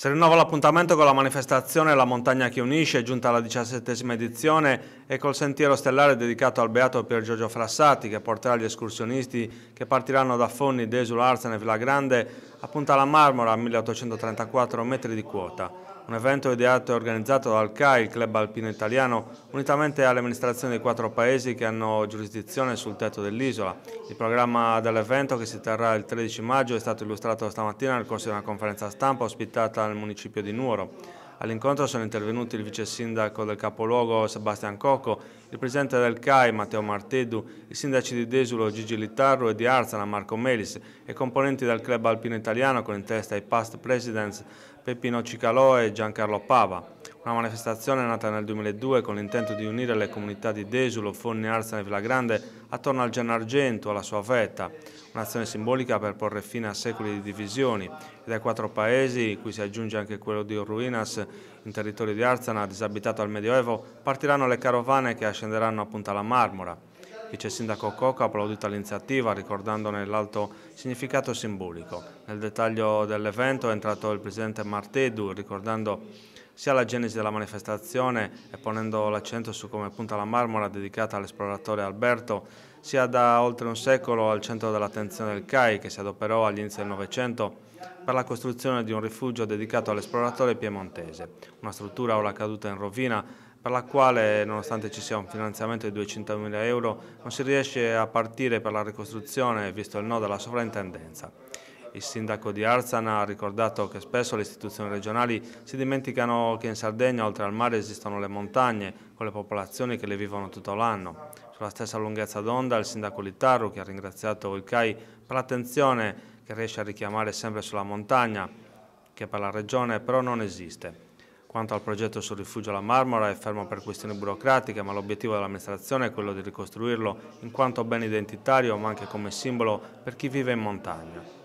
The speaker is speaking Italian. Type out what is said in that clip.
Si rinnova l'appuntamento con la manifestazione La montagna che unisce, giunta alla diciassettesima edizione, e col sentiero stellare dedicato al beato Pier Giorgio Frassati, che porterà gli escursionisti che partiranno da Fonni, Desula, Arsene e Grande, a Punta alla Marmora a 1834 metri di quota un evento ideato e organizzato dal CAI, il Club Alpino Italiano, unitamente alle amministrazioni dei quattro paesi che hanno giurisdizione sul tetto dell'isola. Il programma dell'evento, che si terrà il 13 maggio, è stato illustrato stamattina nel corso di una conferenza stampa ospitata nel municipio di Nuoro. All'incontro sono intervenuti il vice sindaco del capoluogo Sebastian Cocco, il presidente del CAI Matteo Martedu, i sindaci di Desulo Gigi Littarro e di Arzana Marco Melis e componenti del club alpino italiano con in testa i past presidents Peppino Cicalò e Giancarlo Pava una manifestazione nata nel 2002 con l'intento di unire le comunità di Desulo, Fonni, Arzana e Villagrande attorno al Gennargento, alla sua fetta, un'azione simbolica per porre fine a secoli di divisioni e dai quattro paesi, cui si aggiunge anche quello di Ruinas, in territorio di Arzana, disabitato al Medioevo, partiranno le carovane che ascenderanno a Punta la Marmora. Vice Sindaco Coca ha applaudito l'iniziativa ricordandone l'alto significato simbolico. Nel dettaglio dell'evento è entrato il Presidente Martedu ricordando sia la genesi della manifestazione e ponendo l'accento su come punta la Marmora dedicata all'esploratore Alberto, sia da oltre un secolo al centro dell'attenzione del CAI che si adoperò all'inizio del Novecento per la costruzione di un rifugio dedicato all'esploratore piemontese, una struttura ora caduta in rovina per la quale, nonostante ci sia un finanziamento di 200.000 euro, non si riesce a partire per la ricostruzione, visto il no della sovrintendenza. Il sindaco di Arzana ha ricordato che spesso le istituzioni regionali si dimenticano che in Sardegna oltre al mare esistono le montagne, con le popolazioni che le vivono tutto l'anno. Sulla stessa lunghezza d'onda il sindaco Littaru, che ha ringraziato il CAI per l'attenzione che riesce a richiamare sempre sulla montagna, che per la regione però non esiste. Quanto al progetto sul rifugio alla Marmora è fermo per questioni burocratiche, ma l'obiettivo dell'amministrazione è quello di ricostruirlo in quanto bene identitario, ma anche come simbolo per chi vive in montagna.